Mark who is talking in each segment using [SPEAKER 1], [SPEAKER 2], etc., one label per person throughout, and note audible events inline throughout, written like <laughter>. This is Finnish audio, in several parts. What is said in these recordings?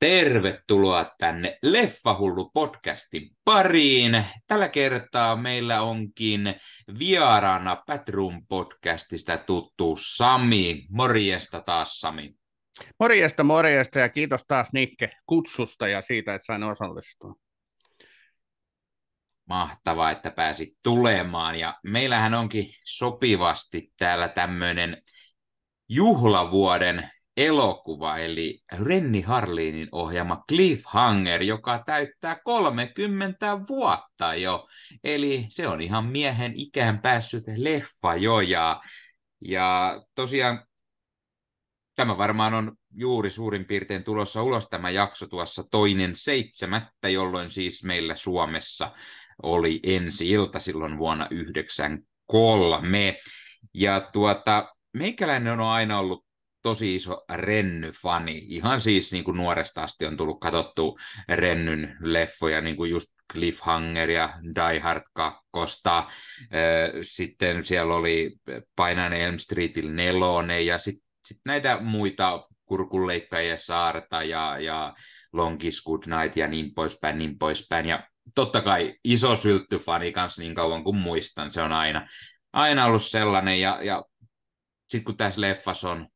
[SPEAKER 1] Tervetuloa tänne Leffahullu-podcastin pariin. Tällä kertaa meillä onkin vieraana patreon podcastista tuttu Sami. Morjesta taas, Sami.
[SPEAKER 2] Morjesta, morjesta ja kiitos taas Nikke kutsusta ja siitä, että sain osallistua.
[SPEAKER 1] Mahtavaa, että pääsit tulemaan ja meillähän onkin sopivasti täällä tämmöinen juhlavuoden elokuva, eli Renni Harliinin ohjaama Cliffhanger, joka täyttää 30 vuotta jo. Eli se on ihan miehen ikään päässyt leffa jo. Ja, ja tosiaan tämä varmaan on juuri suurin piirtein tulossa ulos tämä jakso tuossa toinen seitsemättä, jolloin siis meillä Suomessa oli ensi ilta silloin vuonna 1993. Ja tuota, meikäläinen on aina ollut tosi iso Renny-fani. Ihan siis niin kuin nuoresta asti on tullut katsottu Rennyn leffoja, niin kuin just Cliffhanger ja Die Hard 2. Sitten siellä oli Painan Elm Streetin nelonen ja sitten sit näitä muita kurkunleikkaajia saarta ja, ja Long is Good Night ja niin poispäin, niin poispäin. Ja totta kai iso sylttyfani kanssa niin kauan kuin muistan, se on aina, aina ollut sellainen. Ja, ja sitten kun tässä leffassa on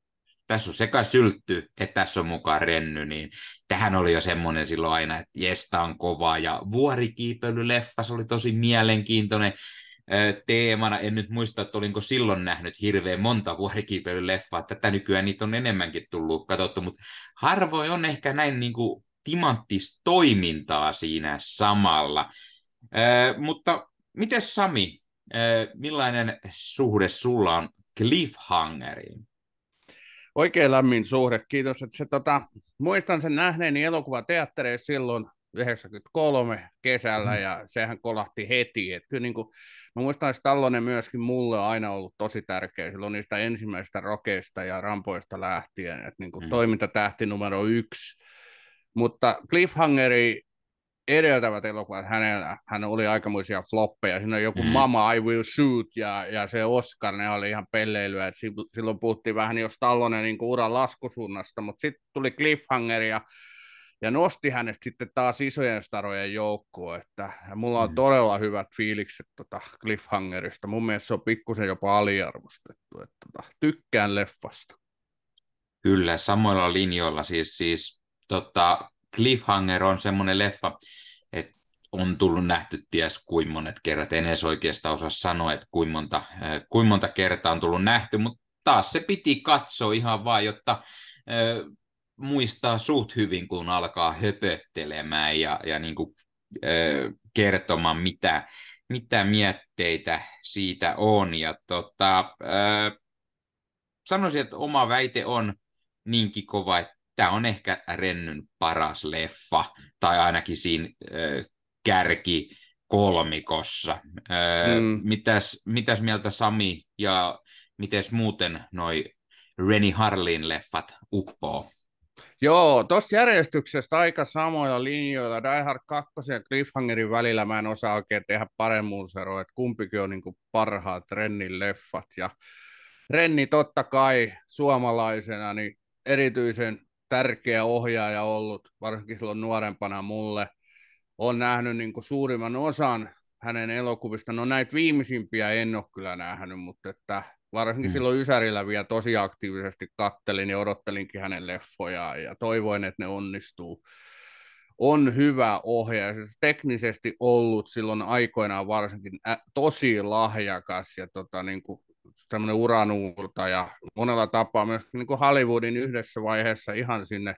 [SPEAKER 1] tässä on sekä syltty, että tässä on mukaan renny, niin tähän oli jo semmoinen silloin aina, että jesta on kova, ja vuorikiipeilyleffa, se oli tosi mielenkiintoinen teemana. En nyt muista, että olinko silloin nähnyt hirveän monta vuorikiipeilyleffaa. Tätä nykyään niitä on enemmänkin tullut katsottu, mutta harvoin on ehkä näin niin kuin timanttista toimintaa siinä samalla. mutta miten Sami, millainen suhde sulla on cliffhangeriin?
[SPEAKER 2] oikein lämmin suhde. Kiitos, että se, tota, muistan sen nähneeni elokuvateattereissa silloin 93 kesällä mm. ja sehän kolahti heti. Et kyllä niin kuin, mä muistan, että Tallonen myöskin mulle on aina ollut tosi tärkeä silloin niistä ensimmäistä rokeista ja rampoista lähtien, että niin kuin mm. toimintatähti numero yksi. Mutta Cliffhangeri edeltävät elokuvat, hänellä, hän oli aikamoisia floppeja. Siinä oli joku mm. Mama, I Will Shoot ja, ja se Oscar, ne oli ihan pelleilyä. Et silloin puhuttiin vähän jo Stallonen niin uran laskusuunnasta, mutta sitten tuli Cliffhanger ja, ja nosti hänet sitten taas isojen starojen joukkoon. Että, ja mulla on mm. todella hyvät fiilikset tota Cliffhangerista. Mun mielestä se on pikkusen jopa aliarvostettu. Et, tota, tykkään leffasta.
[SPEAKER 1] Kyllä, samoilla linjoilla siis, siis tota, Cliffhanger on semmoinen leffa, että on tullut nähty ties kuin monet kerrat. En edes oikeastaan osaa sanoa, että kuinka monta, äh, kuin monta kertaa on tullut nähty, mutta taas se piti katsoa ihan vaan, jotta äh, muistaa suht hyvin, kun alkaa höpöttelemään ja, ja niin kuin, äh, kertomaan, mitä, mitä mietteitä siitä on. Ja tota, ö, sanoisin, että oma väite on niinkin kova, että tämä on ehkä Rennyn paras leffa, tai ainakin siinä kärki kolmikossa. mm. mitäs, mitäs mieltä Sami ja mites muuten noi Reni Harlin leffat uppoo?
[SPEAKER 2] Joo, tuossa järjestyksessä aika samoilla linjoilla. Die Hard 2 ja Cliffhangerin välillä mä en osaa oikein tehdä paremmuuseroa, että kumpikin on niin parhaat Rennin leffat. Ja Renni totta kai suomalaisena niin erityisen tärkeä ohjaaja ollut, varsinkin silloin nuorempana mulle. Olen nähnyt niin kuin suurimman osan hänen elokuvista. No näitä viimeisimpiä en ole kyllä nähnyt, mutta että varsinkin mm. silloin Ysärillä vielä tosi aktiivisesti kattelin ja odottelinkin hänen leffojaan ja toivoin, että ne onnistuu. On hyvä ohjaaja, siis teknisesti ollut silloin aikoinaan varsinkin ä, tosi lahjakas ja tota, niin kuin tämmöinen ja monella tapaa myös niin kuin Hollywoodin yhdessä vaiheessa ihan sinne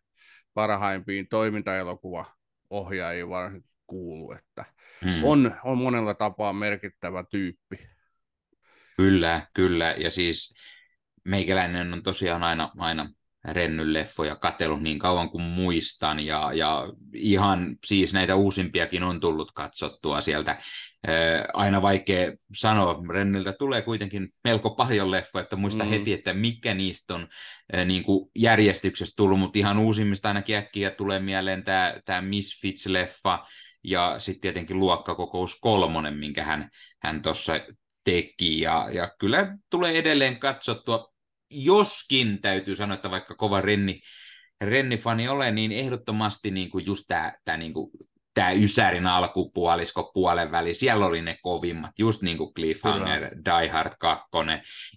[SPEAKER 2] parhaimpiin toimintaelokuvaohjaajiin varsin kuulu, että hmm. on, on monella tapaa merkittävä tyyppi.
[SPEAKER 1] Kyllä, kyllä, ja siis meikäläinen on tosiaan aina, aina leffoja katsellut niin kauan kuin muistan, ja, ja ihan siis näitä uusimpiakin on tullut katsottua sieltä. Ää, aina vaikea sanoa, Rennyltä tulee kuitenkin melko paljon leffoja, että muista mm. heti, että mikä niistä on ää, niin kuin järjestyksessä tullut, mutta ihan uusimmista ainakin äkkiä tulee mieleen tämä, tämä Misfits-leffa, ja sitten tietenkin Luokkakokous kolmonen, minkä hän, hän tuossa teki, ja, ja kyllä tulee edelleen katsottua joskin täytyy sanoa, että vaikka kova renni, rennifani ole, niin ehdottomasti niin kuin just tämä, tämä niin kuin tämä Ysärin alkupuolisko, puolen väli, siellä oli ne kovimmat, just niin kuin Cliffhanger, Kyllä. Die Hard 2,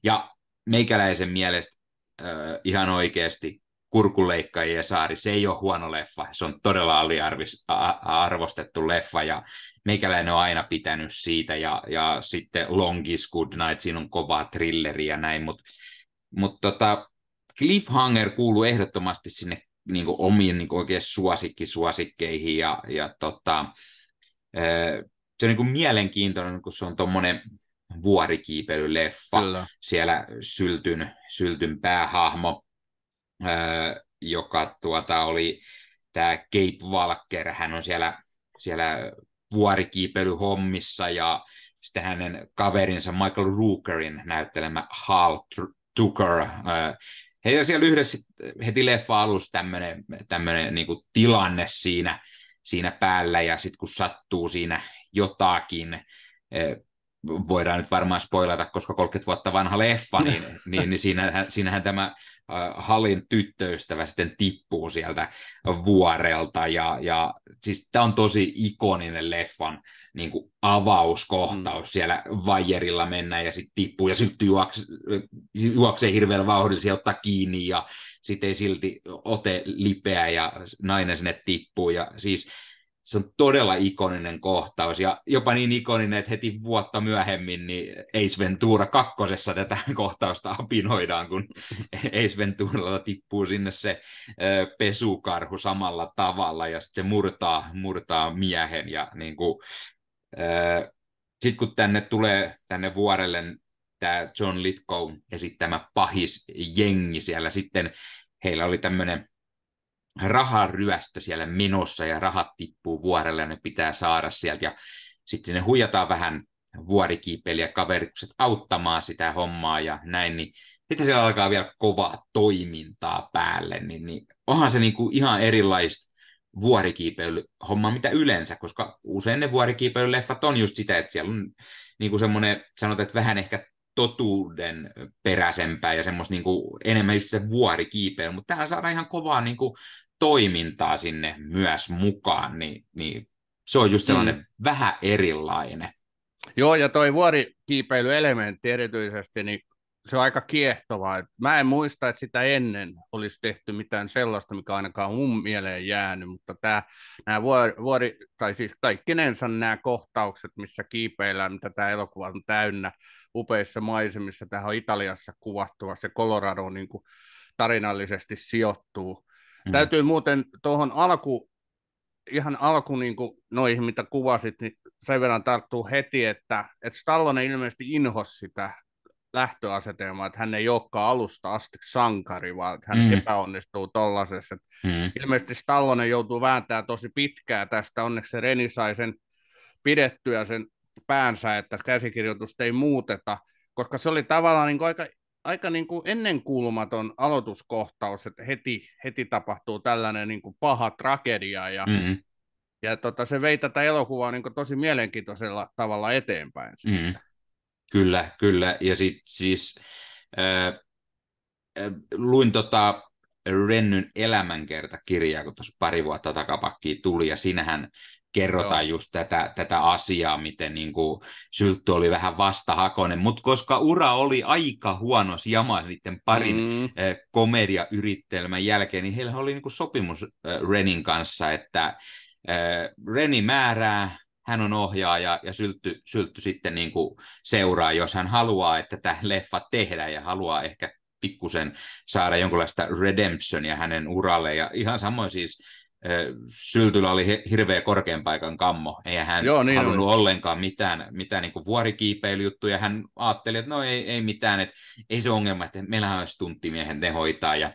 [SPEAKER 1] ja meikäläisen mielestä äh, ihan oikeasti Kurkuleikkaajien saari, se ei ole huono leffa, se on todella aliarvostettu leffa, ja meikäläinen on aina pitänyt siitä, ja, ja sitten Longis Good Night, siinä on kovaa trilleriä ja näin, mutta mutta tota, Cliffhanger kuuluu ehdottomasti sinne niin kuin omien niin kuin oikein suosikkisuosikkeihin ja, ja tota, se on niin kuin mielenkiintoinen, kun se on tuommoinen vuorikiipeilyleffa. Kyllä. Siellä syltyn, syltyn päähahmo, joka tuota oli tämä Cape Walker, hän on siellä, siellä vuorikiipeilyhommissa ja sitten hänen kaverinsa Michael Rookerin näyttelemä Hal he Heillä siellä yhdessä eh, heti leffa alussa tämmöinen, tämmöinen niin tilanne siinä, siinä päällä, ja sitten kun sattuu siinä jotakin, eh, voidaan nyt varmaan spoilata, koska 30 vuotta vanha leffa, niin, <laughs> niin, niin siinähän, siinähän tämä Halin tyttöystävä sitten tippuu sieltä vuorelta ja, ja siis tämä on tosi ikoninen leffan niin kuin avauskohtaus, mm. siellä vajerilla mennään ja sitten tippuu ja sitten juokse, juoksee hirveällä vauhdilla, ottaa kiinni ja sitten ei silti ote lipeä ja nainen sinne tippuu ja siis se on todella ikoninen kohtaus ja jopa niin ikoninen, että heti vuotta myöhemmin niin Ace Ventura kakkosessa tätä <laughs> kohtausta apinoidaan, kun <laughs> Ace Venturalla tippuu sinne se pesukarhu samalla tavalla ja sitten se murtaa, murtaa miehen ja niin kuin, sitten kun tänne tulee tänne vuorelle tämä John Litkoon esittämä pahis jengi siellä sitten, heillä oli tämmöinen raharyöstö siellä menossa ja rahat tippuu vuorelle ja ne pitää saada sieltä ja sitten sinne huijataan vähän vuorikiipeilijä kaverikset auttamaan sitä hommaa ja näin, niin sitten siellä alkaa vielä kovaa toimintaa päälle, niin, niin onhan se kuin niinku ihan erilaista vuorikiipeilyhommaa mitä yleensä, koska usein ne vuorikiipeilyleffat on just sitä, että siellä on kuin niinku semmoinen, sanotaan, että vähän ehkä totuuden peräisempää ja semmoista niin kuin, enemmän just se vuorikiipeilyä, mutta täällä saadaan ihan kovaa niin kuin, toimintaa sinne myös mukaan, niin, niin se on just mm. sellainen mm. vähän erilainen. Joo, ja toi vuorikiipeilyelementti
[SPEAKER 2] erityisesti, niin se on aika kiehtovaa. Mä en muista, että sitä ennen olisi tehty mitään sellaista, mikä ainakaan mun mieleen jäänyt, mutta tämä, nämä vuori, vuori, tai siis kaikkinensa nämä kohtaukset, missä kiipeillään, mitä tämä elokuva on täynnä, upeissa maisemissa, tähän on Italiassa kuvattu, se Colorado niin kuin tarinallisesti sijoittuu Mm. Täytyy muuten tuohon alku, ihan alku niin kuin noihin, mitä kuvasit, niin sen verran tarttuu heti, että, että Stallone ilmeisesti inhosi sitä lähtöasetelmaa, että hän ei olekaan alusta asti sankari, vaan hän mm. epäonnistuu tollaisessa. Mm. Ilmeisesti Stallone joutuu vääntämään tosi pitkää tästä, onneksi se Reni sai sen pidettyä sen päänsä, että käsikirjoitusta ei muuteta, koska se oli tavallaan niin aika aika niin kuin ennenkuulumaton aloituskohtaus, että heti, heti tapahtuu tällainen niin kuin paha tragedia ja, mm-hmm. ja tota, se vei tätä elokuvaa niin kuin tosi mielenkiintoisella tavalla eteenpäin.
[SPEAKER 1] Mm-hmm. Kyllä, kyllä. Ja sit, siis äh, äh, luin tota Rennyn elämänkerta kirjaa, kun tuossa pari vuotta takapakkiin tuli, ja sinähän kerrotaan Joo. just tätä, tätä asiaa, miten niin kuin Syltty oli vähän vastahakoinen, mutta koska ura oli aika huono jama niiden parin mm. eh, komediayrittelmän jälkeen, niin heillä oli niin kuin sopimus eh, Renin kanssa, että eh, Reni määrää, hän on ohjaaja ja Syltty, Syltty sitten niin kuin seuraa, jos hän haluaa, että tämä leffa tehdään ja haluaa ehkä pikkusen saada jonkinlaista redemptionia hänen uralle. Ja ihan samoin siis Syltyllä oli hirveä korkean paikan kammo. Eihän hän Joo, niin halunnut on. ollenkaan mitään, mitään niin vuorikiipeilyjuttuja. Hän ajatteli, että no ei, ei mitään, että ei se ongelma, että meillähän olisi tunttimiehen ne hoitaa. Ja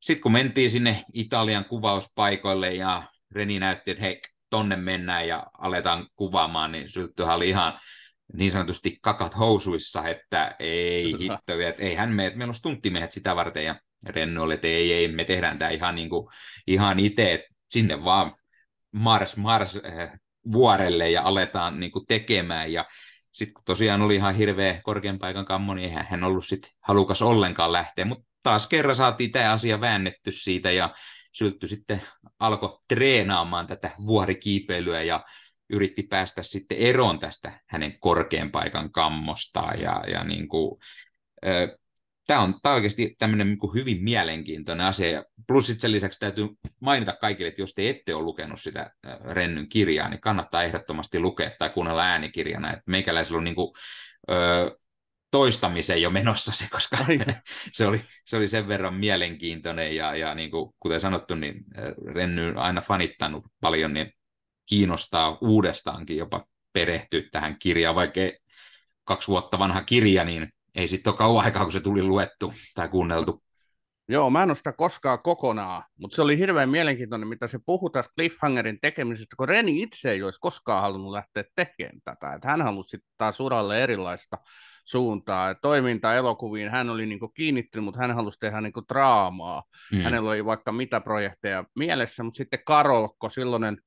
[SPEAKER 1] sitten kun mentiin sinne Italian kuvauspaikoille ja Reni näytti, että hei, tonne mennään ja aletaan kuvaamaan, niin syltyhän oli ihan niin sanotusti kakat housuissa, että ei hitto, että ei hän mene, että meillä on stunttimiehet sitä varten ja Renno oli, että ei, ei, me tehdään tämä ihan, niin kuin, ihan itse, sinne vaan Mars, Mars äh, vuorelle ja aletaan niin kuin tekemään. Ja sitten kun tosiaan oli ihan hirveä korkean paikan kammo, niin eihän hän ollut sit halukas ollenkaan lähteä. Mutta taas kerran saatiin tämä asia väännetty siitä ja Syltty sitten alkoi treenaamaan tätä vuorikiipeilyä ja yritti päästä sitten eroon tästä hänen korkean paikan kammostaan ja, ja niin kuin, eh, tämä on, oikeasti tämmöinen niin hyvin mielenkiintoinen asia. Ja plus sen lisäksi täytyy mainita kaikille, että jos te ette ole lukenut sitä Rennyn kirjaa, niin kannattaa ehdottomasti lukea tai kuunnella äänikirjana. Et meikäläisellä on niin kuin, ö, toistamiseen jo menossa se, koska <laughs> se oli, se oli sen verran mielenkiintoinen ja, ja niin kuin, kuten sanottu, niin Renny on aina fanittanut paljon, niin kiinnostaa uudestaankin jopa perehtyä tähän kirjaan, vaikka kaksi vuotta vanha kirja, niin ei sitten ole kauan aikaa, kun se tuli luettu tai kuunneltu. Joo, mä en ole sitä
[SPEAKER 2] koskaan kokonaan, mutta se oli hirveän mielenkiintoinen, mitä se puhui tästä cliffhangerin tekemisestä, kun Reni itse ei olisi koskaan halunnut lähteä tekemään tätä. Että hän halusi sitten taas uralle erilaista suuntaa. Et toiminta elokuviin hän oli niinku kiinnittynyt, mutta hän halusi tehdä niinku draamaa. Mm. Hänellä oli vaikka mitä projekteja mielessä, mutta sitten Karolko silloinen –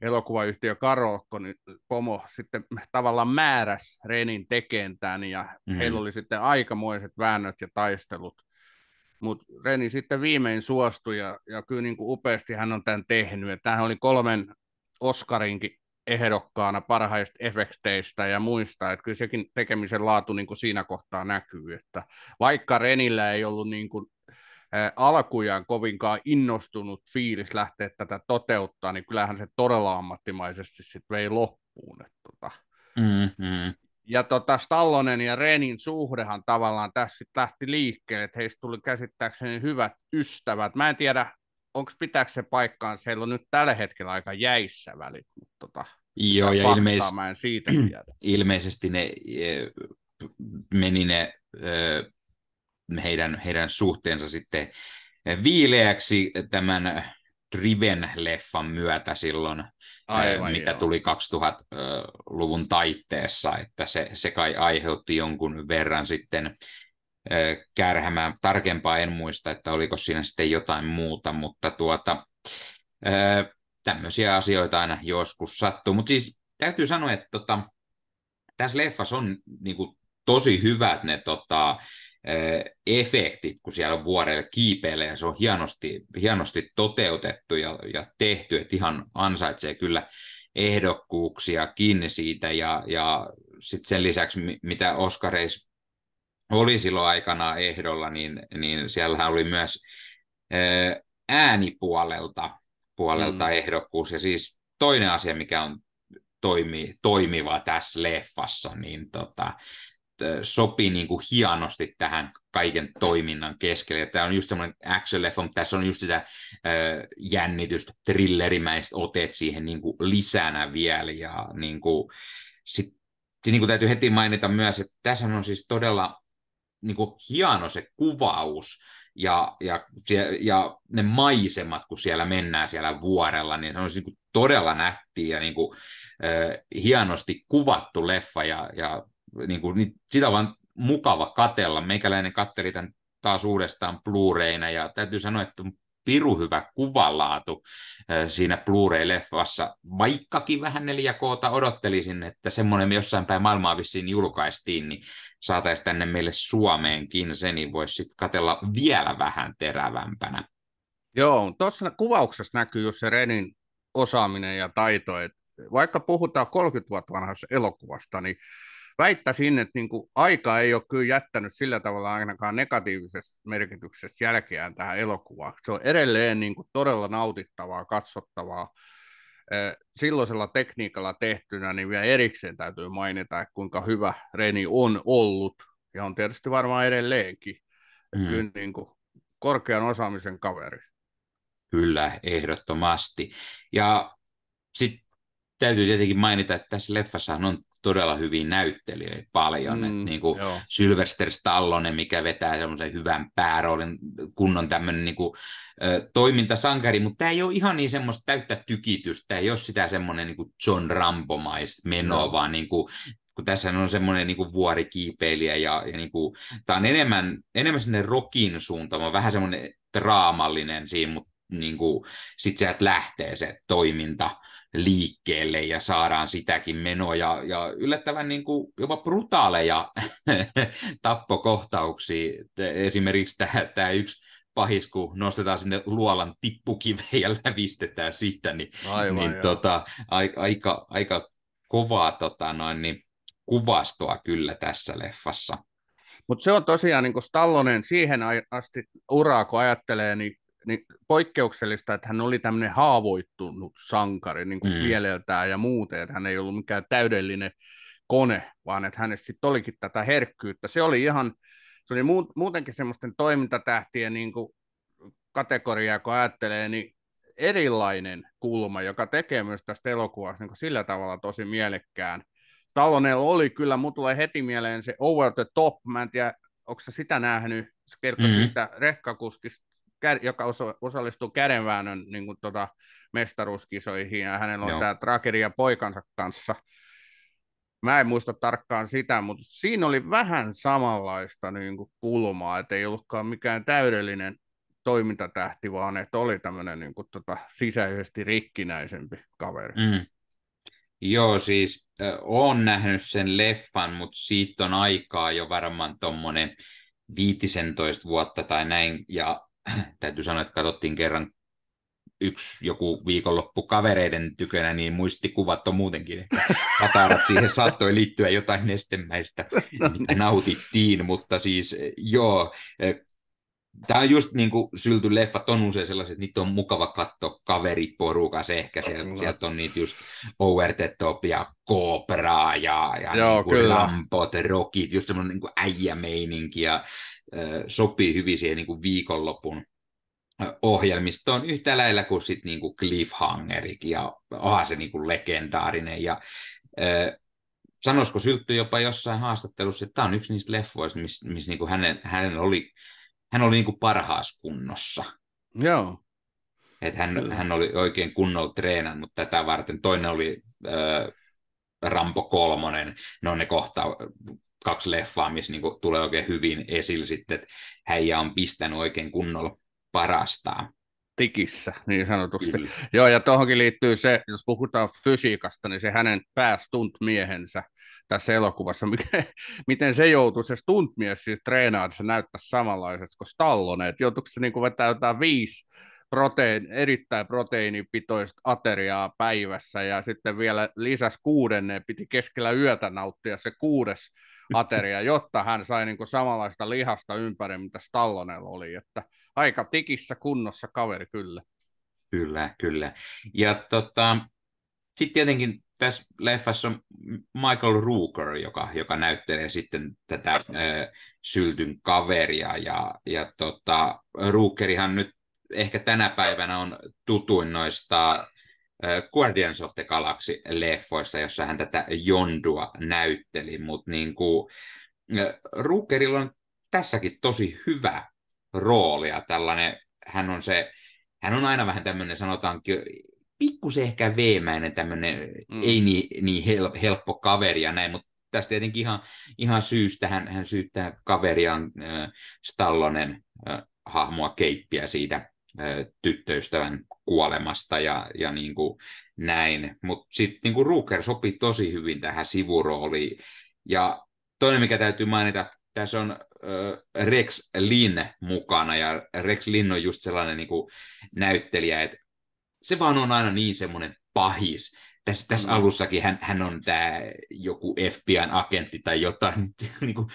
[SPEAKER 2] elokuvayhtiö Karolko, niin Pomo sitten tavallaan määräs Renin tekentään ja mm-hmm. heillä oli sitten aikamoiset väännöt ja taistelut. Mutta Reni sitten viimein suostui ja, ja kyllä niin kuin upeasti hän on tämän tehnyt. Et tämähän oli kolmen Oscarinkin ehdokkaana parhaista efekteistä ja muista, että kyllä sekin tekemisen laatu niin kuin siinä kohtaa näkyy, että vaikka Renillä ei ollut niin kuin alkujaan kovinkaan innostunut fiilis lähteä tätä toteuttaa, niin kyllähän se todella ammattimaisesti sitten vei loppuun. Että tota.
[SPEAKER 1] mm-hmm.
[SPEAKER 2] Ja tota Stallonen ja Renin suhdehan tavallaan tässä sit lähti liikkeelle, että heistä tuli käsittääkseni hyvät ystävät. Mä en tiedä, onko pitääkö se paikkaan, heillä on nyt tällä hetkellä aika jäissä välit, mutta tota,
[SPEAKER 1] Joo, ja ilmeis... mä en siitä tiedä. <clears throat> ilmeisesti ne e, meni ne e, heidän, heidän suhteensa sitten viileäksi tämän Driven-leffan myötä silloin, eh, Aivan mitä joo. tuli 2000-luvun taitteessa, että se, se kai aiheutti jonkun verran sitten eh, kärhämään. Tarkempaa en muista, että oliko siinä sitten jotain muuta, mutta tuota, eh, tämmöisiä asioita aina joskus sattuu. Mutta siis täytyy sanoa, että tota, tässä leffassa on niinku, tosi hyvät ne tota, efekti, kun siellä on vuorelle kiipeillä ja se on hienosti, hienosti toteutettu ja, ja tehty, että ihan ansaitsee kyllä kiinni siitä ja, ja sitten sen lisäksi, mitä Oskareis oli silloin aikana ehdolla, niin, niin siellähän oli myös äänipuolelta puolelta mm. ehdokkuus ja siis toinen asia, mikä on toimi, toimiva tässä leffassa, niin tota, sopii niin kuin hienosti tähän kaiken toiminnan keskelle. Ja tämä on just semmoinen action leffa, mutta tässä on just sitä ö, jännitystä, thrillerimäistä otet siihen niin kuin lisänä vielä. Ja niin kuin, sit, niin kuin täytyy heti mainita myös, että tässä on siis todella niin kuin hieno se kuvaus ja, ja, ja ne maisemat, kun siellä mennään siellä vuorella, niin se on siis niin todella nätti ja niin kuin, ö, hienosti kuvattu leffa ja, ja niin kuin, niin sitä vaan mukava katella. Meikäläinen katteli tämän taas uudestaan Blu-rayna ja täytyy sanoa, että piru hyvä kuvanlaatu siinä Blu-ray-leffassa, vaikkakin vähän 4 k odottelisin, että semmoinen jossain päin maailmaa vissiin julkaistiin, niin saataisiin tänne meille Suomeenkin se, niin voisi sitten katella vielä vähän terävämpänä.
[SPEAKER 2] Joo, tuossa kuvauksessa näkyy jos se Renin osaaminen ja taito, että vaikka puhutaan 30 vuotta vanhassa elokuvasta, niin väittäisin, että niin kuin aika ei ole kyllä jättänyt sillä tavalla ainakaan negatiivisessa merkityksessä jälkeään tähän elokuvaan. Se on edelleen niin kuin todella nautittavaa, katsottavaa. Silloisella tekniikalla tehtynä, niin vielä erikseen täytyy mainita, että kuinka hyvä Reni on ollut, ja on tietysti varmaan edelleenkin. Mm. Kyllä niin kuin korkean osaamisen kaveri.
[SPEAKER 1] Kyllä, ehdottomasti. Ja sitten täytyy tietenkin mainita, että tässä leffassa on todella hyviä näyttelijöitä paljon. Mm, että niin kuin Sylvester Stallone, mikä vetää semmoisen hyvän pääroolin, kunnon tämmöinen niin kuin, ö, toimintasankari, mutta tämä ei ole ihan niin semmoista täyttä tykitystä, tämä ei ole sitä semmoinen niin kuin John Rambo-maista menoa, no. vaan niin kuin, kun tässä on semmoinen niin kuin vuorikiipeilijä ja, ja niin kuin, tämä on enemmän, enemmän sinne rokin suuntaan, vähän semmoinen draamallinen siinä, mutta niin kuin, sit sieltä lähtee se toiminta liikkeelle ja saadaan sitäkin menoa ja, ja yllättävän niin kuin jopa brutaaleja <laughs> tappokohtauksia. Esimerkiksi tämä, tämä yksi pahis, kun nostetaan sinne luolan tippukiveen ja lävistetään sitä, niin, Aivan, niin tota, tota, aika, aika kovaa tota, noin, niin, kuvastoa kyllä tässä leffassa.
[SPEAKER 2] Mutta se on tosiaan niin Stallonen siihen asti uraa, kun ajattelee, niin niin poikkeuksellista, että hän oli tämmöinen haavoittunut sankari niin kuin mm. mieleltään ja muuten, että hän ei ollut mikään täydellinen kone, vaan että hänessä sitten olikin tätä herkkyyttä. Se oli ihan, se oli muutenkin semmoisten toimintatähtien niin kuin kategoriaa, kun ajattelee, niin erilainen kulma, joka tekee myös tästä elokuvasta niin sillä tavalla tosi mielekkään. Talonen oli kyllä, mutta tulee heti mieleen se Over the Top, mä en tiedä, onko sitä nähnyt, se kertoi mm-hmm. siitä rekkakuskista, joka osallistuu kädenväännön niin kuin tota, mestaruuskisoihin, ja hänellä on tämä trackeri ja poikansa kanssa. Mä en muista tarkkaan sitä, mutta siinä oli vähän samanlaista niin kuin kulmaa, että ei ollutkaan mikään täydellinen toimintatähti, vaan että oli tämmöinen niin kuin, tota, sisäisesti rikkinäisempi kaveri. Mm.
[SPEAKER 1] Joo, siis äh, olen nähnyt sen leffan, mutta siitä on aikaa jo varmaan tuommoinen 15 vuotta tai näin, ja täytyy sanoa, että katsottiin kerran yksi joku viikonloppu kavereiden tykönä, niin muistikuvat on muutenkin, katarat <laughs> siihen saattoi liittyä jotain nestemäistä, no mitä niin. nautittiin, mutta siis joo, Tämä on just niin kuin sylty leffat on usein sellaiset, että niitä on mukava katsoa kaveriporukas ehkä. Sieltä, sieltä on niitä just Top ja Cobra ja, ja Joo, niin kuin Lampot, Rockit, just semmoinen niin äijämeininki ja äh, sopii hyvin siihen niin kuin viikonlopun ohjelmistoon yhtä lailla kuin sit niinku Cliffhangerikin ja onhan se niinku legendaarinen ja äh, sanoisiko Syltty jopa jossain haastattelussa, että tämä on yksi niistä leffoista, missä mis niinku hänen, hänen oli hän oli niin kuin parhaassa kunnossa. Joo. Et hän, hän oli oikein kunnolla treenannut tätä varten. Toinen oli äh, Rampo kolmonen, ne on ne kohta kaksi leffaa, missä niin kuin, tulee oikein hyvin esille sitten, että häijä on pistänyt oikein kunnolla parastaan.
[SPEAKER 2] Tikissä, niin sanotusti. Kyllä. Joo, ja tuohonkin liittyy se, jos puhutaan fysiikasta, niin se hänen päästuntmiehensä, tässä elokuvassa, <laughs> miten, miten se joutuu se stuntmies siis treenaamaan, että se näyttää samanlaiset kuin Stallone, että joutuuko se niin kuin vetää jotain viisi protein, erittäin proteiinipitoista ateriaa päivässä ja sitten vielä lisäs kuudenneen piti keskellä yötä nauttia se kuudes <laughs> ateria, jotta hän sai niin kuin samanlaista lihasta ympäri, mitä Stallonella oli, että aika tikissä kunnossa kaveri kyllä.
[SPEAKER 1] Kyllä, kyllä. Ja tota, sitten tietenkin tässä leffassa on Michael Rooker, joka, joka näyttelee sitten tätä ö, syltyn kaveria. Ja, ja tota, Rookerihan nyt ehkä tänä päivänä on tutuin noista ö, Guardians of the Galaxy-leffoista, jossa hän tätä Jondua näytteli. Mutta niin Rookerilla on tässäkin tosi hyvä rooli ja tällainen, hän on se, hän on aina vähän tämmöinen sanotaankin pikkusen ehkä veemäinen tämmöinen, mm. ei niin, niin hel, helppo kaveri ja näin, mutta tästä tietenkin ihan, ihan syystä hän, hän syyttää kaveriaan äh, Stallonen äh, hahmoa keippiä siitä äh, tyttöystävän kuolemasta ja, ja niin kuin näin. Mutta sitten niin Ruker sopii tosi hyvin tähän sivurooliin. Ja toinen, mikä täytyy mainita, tässä on äh, Rex Lin mukana, ja Rex Lin on just sellainen niin kuin näyttelijä, että se vaan on aina niin semmoinen pahis. Tässä, tässä mm. alussakin hän, hän on tämä joku FBI-agentti tai jotain, <laughs> niin kuin,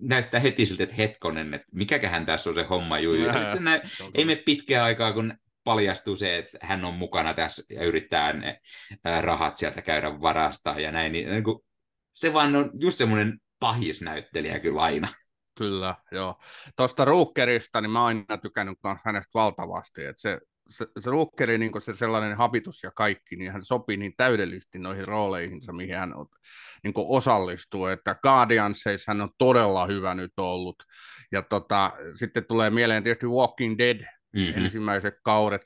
[SPEAKER 1] näyttää heti siltä, että hetkonen, että mikäköhän tässä on se homma juju. Ja sitten nä- ei mene pitkää aikaa, kun paljastuu se, että hän on mukana tässä ja yrittää ne rahat sieltä käydä varastaa ja näin, niin, niin kuin, se vaan on just semmoinen pahis näyttelijä kyllä aina. Kyllä, joo. Tuosta Rookerista, niin mä oon aina tykännyt hänestä
[SPEAKER 2] valtavasti, että se se, se Lukkeri, niin se sellainen habitus ja kaikki, niin hän sopii niin täydellisesti noihin rooleihinsa, mihin hän on, niin osallistuu. Että Guardianseissa hän on todella hyvä nyt ollut. Ja tota, sitten tulee mieleen tietysti Walking Dead, mm-hmm. ensimmäiset kaudet.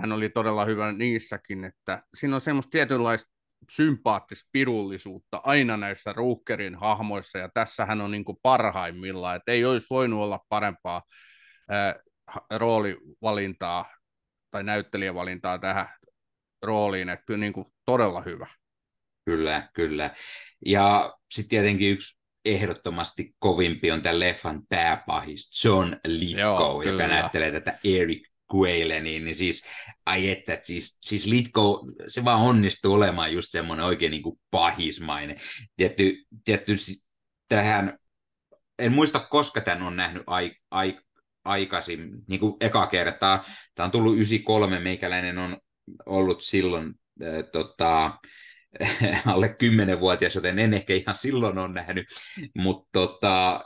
[SPEAKER 2] Hän oli todella hyvä niissäkin, että siinä on semmoista tietynlaista sympaattista pirullisuutta aina näissä ruuhkerin hahmoissa, ja tässä hän on niin parhaimmillaan, että ei olisi voinut olla parempaa äh, roolivalintaa tai näyttelijävalintaa tähän rooliin, että kyllä niin kuin todella hyvä.
[SPEAKER 1] Kyllä, kyllä. Ja sitten tietenkin yksi ehdottomasti kovimpi on tämän leffan pääpahis John Lithgow, joka kyllä. näyttelee tätä Eric Quayle, niin, niin siis, ai että, siis, siis Litko, se vaan onnistuu olemaan just semmoinen oikein niin kuin pahismainen. Tietty, tietty tähän, en muista koska tämän on nähnyt ai, ai, aikaisin, niin kuin eka kertaa. Tämä on tullut 93, meikäläinen on ollut silloin äh, tota, <laughs> alle 10-vuotias, joten en ehkä ihan silloin on nähnyt, mutta tota, äh,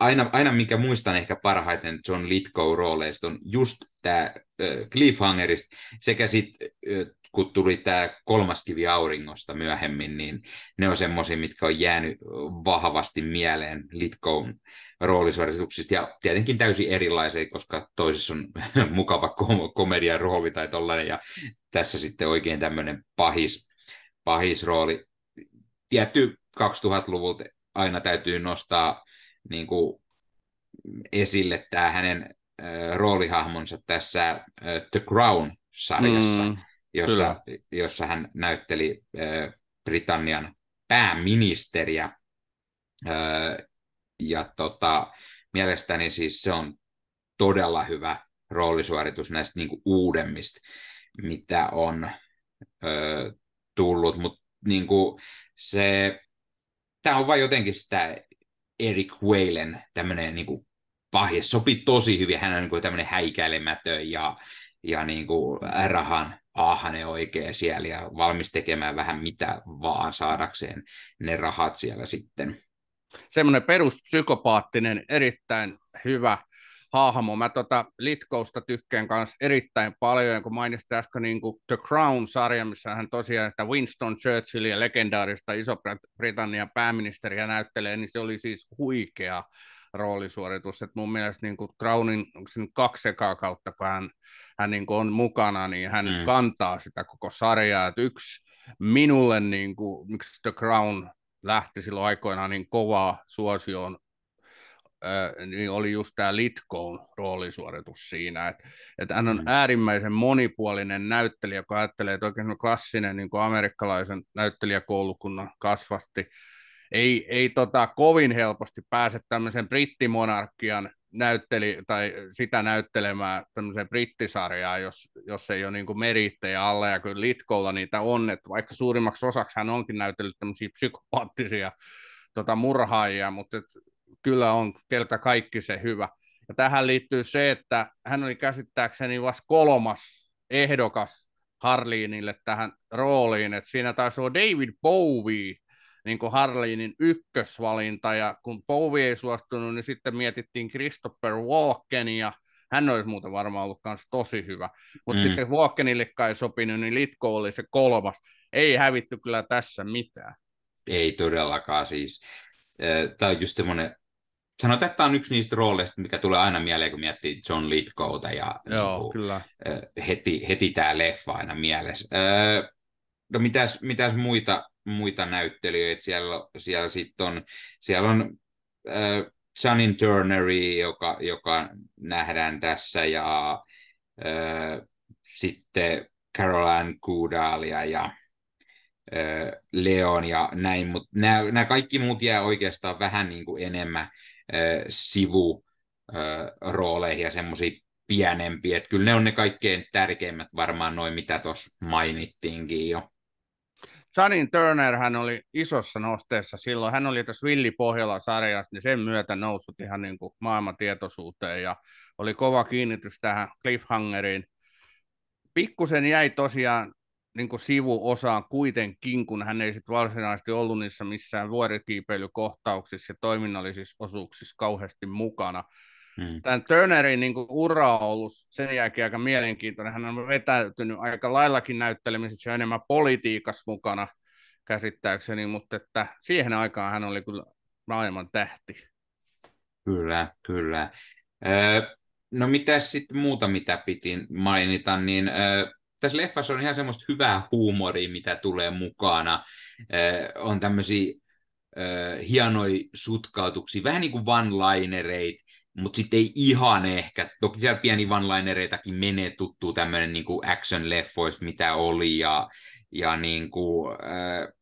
[SPEAKER 1] aina, aina minkä muistan ehkä parhaiten John Litkow rooleista on just tämä äh, Cliffhangerista sekä sitten äh, kun tuli tämä kolmas kivi auringosta myöhemmin, niin ne on semmoisia, mitkä on jäänyt vahvasti mieleen Litkoun roolisuorituksista. Ja tietenkin täysin erilaisia, koska toisessa on <laughs> mukava kom- komedian rooli tai tollainen, ja tässä sitten oikein tämmöinen pahis, pahis rooli. Tietty 2000-luvulta aina täytyy nostaa niin kuin esille tämä hänen roolihahmonsa tässä The Crown-sarjassa. Mm jossa, jossa hän näytteli Britannian pääministeriä. Ja tota, mielestäni siis se on todella hyvä roolisuoritus näistä niin uudemmista, mitä on ö, tullut, mutta niin se, tämä on vain jotenkin sitä Eric Whalen tämmöinen niin pahje, sopii tosi hyvin, hän on niin tämmöinen häikäilemätön ja, ja niin kuin rahan ahne oikein siellä ja valmis tekemään vähän mitä vaan saadakseen ne rahat siellä sitten.
[SPEAKER 2] Semmoinen peruspsykopaattinen, erittäin hyvä hahmo. Mä tota Litkousta tykkään kanssa erittäin paljon, ja kun mainitsit äsken niin kuin The Crown-sarja, missä hän tosiaan sitä Winston Churchillia, legendaarista Iso-Britannian pääministeriä näyttelee, niin se oli siis huikea roolisuoritus. Et mun mielestä niin kuin Crownin kaksi ekaa kautta, kun hän, hän niin kuin on mukana, niin hän mm. kantaa sitä koko sarjaa. Et yksi minulle, niin kuin, miksi The Crown lähti silloin aikoinaan niin kovaa suosioon, niin oli just tämä Litkoon roolisuoritus siinä. Et, et hän on mm. äärimmäisen monipuolinen näyttelijä, joka ajattelee, että oikein klassinen niin kuin amerikkalaisen näyttelijäkoulukunnan kasvatti ei, ei tota, kovin helposti pääse tämmöisen brittimonarkian näytteli, tai sitä näyttelemään tämmöiseen brittisarjaan, jos, jos ei ole niin merittejä alla, ja kyllä Litkolla niitä on, että vaikka suurimmaksi osaksi hän onkin näytellyt tämmöisiä psykopaattisia tota, murhaajia, mutta et, kyllä on keltä kaikki se hyvä. Ja tähän liittyy se, että hän oli käsittääkseni vasta kolmas ehdokas Harleenille tähän rooliin, että siinä taisi olla David Bowie niin kuin Harleinin ykkösvalinta, ja kun Pouvi ei suostunut, niin sitten mietittiin Christopher Walkenia, hän olisi muuten varmaan ollut myös tosi hyvä, mutta mm. sitten Walkenille kai sopinut, niin Litko oli se kolmas. Ei hävitty kyllä tässä mitään.
[SPEAKER 1] Ei todellakaan siis. Tämä on just semmoinen, sanotaan, että tämä on yksi niistä rooleista, mikä tulee aina mieleen, kun miettii John Litkouta ja niinku, Joo, niin kuin, kyllä. Heti, heti tämä leffa aina mielessä. No mitäs, mitäs muita muita näyttelijöitä. Siellä, siellä, sit on, siellä on äh, Janin Turneri, joka, joka nähdään tässä, ja äh, sitten Caroline Kudalia ja äh, Leon ja näin, mutta nämä kaikki muut jää oikeastaan vähän niin kuin enemmän äh, sivurooleihin ja semmoisia pienempiä. kyllä ne on ne kaikkein tärkeimmät varmaan noin, mitä tuossa mainittiinkin jo.
[SPEAKER 2] Sanin Turner hän oli isossa nosteessa silloin. Hän oli tässä Villi Pohjola-sarjassa, niin sen myötä noussut ihan niin kuin maailman tietoisuuteen ja oli kova kiinnitys tähän cliffhangeriin. Pikkusen jäi tosiaan niin kuin sivuosaan kuitenkin, kun hän ei sitten varsinaisesti ollut niissä missään vuorikiipeilykohtauksissa ja toiminnallisissa osuuksissa kauheasti mukana. Mm. Tämän Turnerin niin kuin, ura on ollut sen jälkeen aika mielenkiintoinen. Hän on vetäytynyt aika laillakin näyttelemisessä ja enemmän politiikassa mukana käsittääkseni, mutta että siihen aikaan hän oli kyllä maailman
[SPEAKER 1] tähti. Kyllä, kyllä. no mitä sitten muuta, mitä piti mainita, niin tässä leffassa on ihan semmoista hyvää huumoria, mitä tulee mukana. on tämmöisiä hienoja sutkautuksia, vähän niin kuin one-linereita, mutta sitten ei ihan ehkä. Toki siellä pieni one menee tuttu tämmöinen niin action-leffois, mitä oli, ja, ja niin kuin, äh,